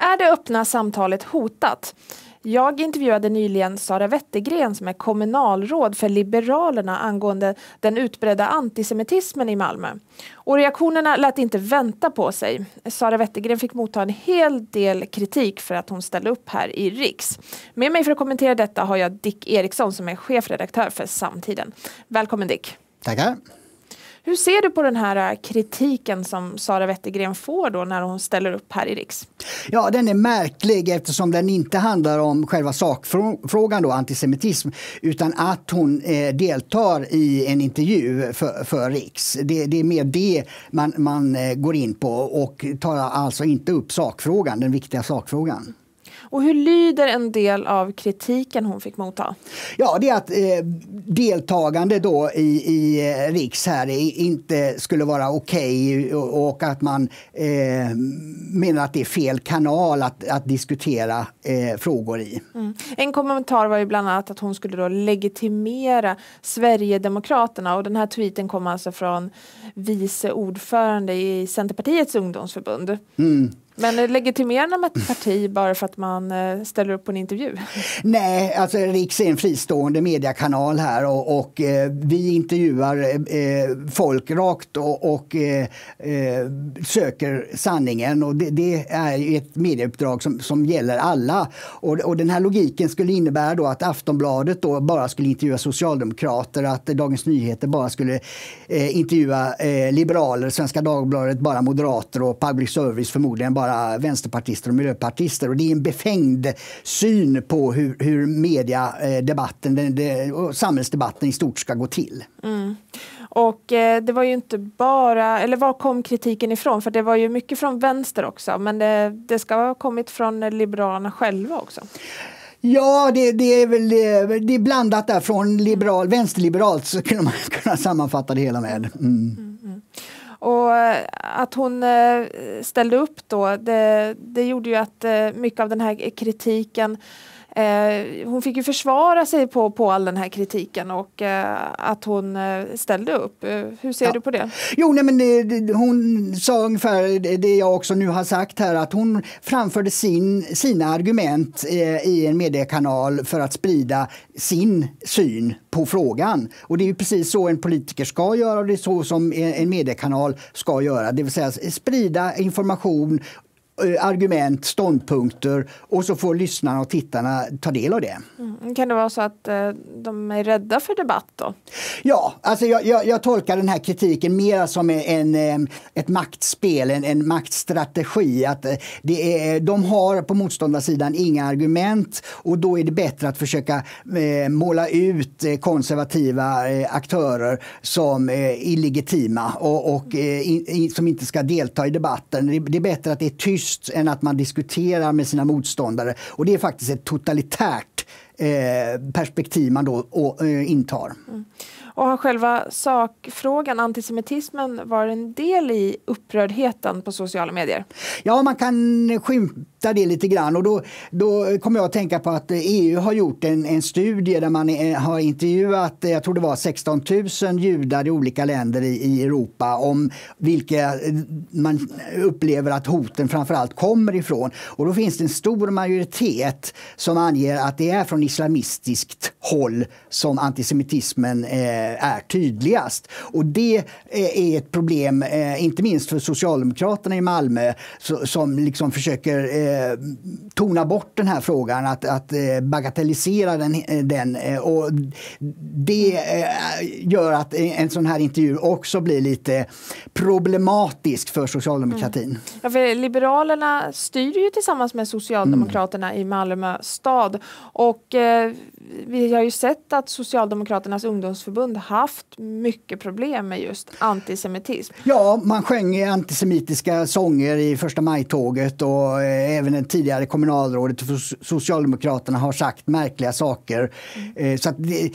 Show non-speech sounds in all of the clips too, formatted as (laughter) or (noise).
Är det öppna samtalet hotat? Jag intervjuade nyligen Sara Wettergren som är kommunalråd för Liberalerna angående den utbredda antisemitismen i Malmö. Och reaktionerna lät inte vänta på sig. Sara Wettergren fick motta en hel del kritik för att hon ställde upp här i Riks. Med mig för att kommentera detta har jag Dick Eriksson som är chefredaktör för Samtiden. Välkommen Dick! Tackar! Hur ser du på den här äh, kritiken som Sara Wettergren får då när hon ställer upp här i Riks? Ja, den är märklig eftersom den inte handlar om själva sakfrågan då, antisemitism, utan att hon eh, deltar i en intervju för, för Riks. Det, det, är mer det man, man eh, går in på och tar alltså inte upp sakfrågan, den viktiga sakfrågan. Och hur lyder en del av kritiken hon fick motta? Ja, det är att eh, deltagande då i, i eh, Riks här inte skulle vara okej okay och, och att man eh, menar att det är fel kanal att, att diskutera eh, frågor i. Mm. En kommentar var ju bland annat att hon skulle då legitimera Sverigedemokraterna och den här tweeten kom alltså från vice ordförande i Centerpartiets ungdomsförbund. Mm. Men legitimerar man ett parti bara för att man eh, ställer upp på en intervju? Nej, alltså Riks är en fristående mediekanal här och, och eh, vi intervjuar eh, eh folk rakt och, och eh, eh, söker sanningen och det, det, är ett medieuppdrag som, som gäller alla. Och, och, den här logiken skulle innebära då att Aftonbladet då bara skulle intervjua socialdemokrater, att Dagens Nyheter bara skulle intervjua liberaler, Svenska Dagbladet bara moderater och public service förmodligen bara bara vänsterpartister och miljöpartister. Och det är en befängd syn på hur, hur mediedebatten eh, och samhällsdebatten i stort ska gå till. Mm. Och eh, det var ju inte bara, eller var kom kritiken ifrån? För det var ju mycket från vänster också, men det, det ska ha kommit från Liberalerna själva också. Ja, det, det, är väl eh, det är blandat där från liberal, vänsterliberalt så kunde man (laughs) kunna sammanfatta det hela med. Mm. Mm. Och eh, att hon eh, ställde upp då, det, det gjorde ju att eh, mycket av den här kritiken Eh, hon fick ju försvara sig på, på all den här kritiken och eh, att hon eh, ställde upp. Hur ser ja. du på det? Jo, nej, men det, det, hon sa ungefär det jag också nu har sagt här att hon framförde sin, sina argument i en mediekanal för att sprida sin syn på frågan. Och det är precis så en politiker ska göra och det är så som en mediekanal ska göra, det vill säga sprida information Eh, argument, ståndpunkter och så får lyssnarna och tittarna ta del av det. Mm. Kan det vara så att eh, de är rädda för debatt då? Ja, alltså jag, jag, jag tolkar den här kritiken mer som en, en, ett maktspel, en, en maktstrategi. Att eh, det är, de har på motståndarsidan inga argument och då är det bättre att försöka eh, måla ut eh, konservativa aktörer som illegitima och, och in, som inte ska delta i debatten. Det är bättre att det är tyst än att man diskuterar med sina motståndare. Och det är faktiskt ett totalitärt Eh, perspektiv man då eh, intar. Mm. Och har själva sakfrågan, antisemitismen, varit en del i upprördheten på sociala medier? Ja, man kan skymta det lite grann och då, då kommer jag att tänka på att EU har gjort en, en studie där man eh, har intervjuat, eh, jag tror det var 16 000 judar i olika länder i, i Europa om vilka eh, man upplever att hoten framförallt kommer ifrån. Och då finns det en stor majoritet som anger att det är från islamistiskt håll som antisemitismen eh, Eh, är tydligast. Och det eh, är ett problem, eh, inte minst för Socialdemokraterna i Malmö som liksom försöker tona bort den här frågan, att, att bagatellisera den. den och det gör att en sån här intervju också blir lite problematisk för socialdemokratin. Mm. Ja, för Liberalerna styr ju tillsammans med Socialdemokraterna mm. i Malmö stad och eh, vi har ju sett att Socialdemokraternas ungdomsförbund haft mycket problem med just antisemitism. Ja, man sjöng antisemitiska sånger i första maj-tåget och eh, även det tidigare kommunalrådet för Socialdemokraterna har sagt märkliga saker. Mm. Eh, så att det,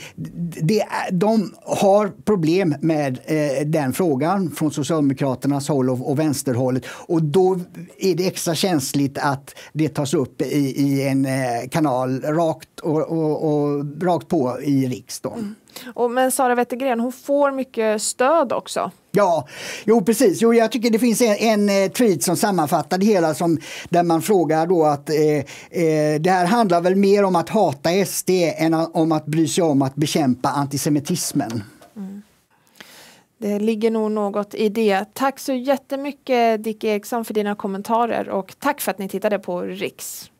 det, de har problem med eh, den frågan från Socialdemokraternas håll och, och vänsterhållet och då är det extra känsligt att det tas upp i, i en kanal rakt, och, och, och rakt på i riksdagen. Mm. Och, men Sara Wettergren, hon får mycket stöd också. Ja, jo precis. Jo, jag tycker det finns en, en eh, tweet som sammanfattar det hela som, där man frågar då att eh, eh, det här handlar väl mer om att hata SD än om att bry sig om att bekämpa antisemitismen. Mm. Det ligger nog något i det. Tack så jättemycket Dick Eriksson för dina kommentarer och tack för att ni tittade på Riks.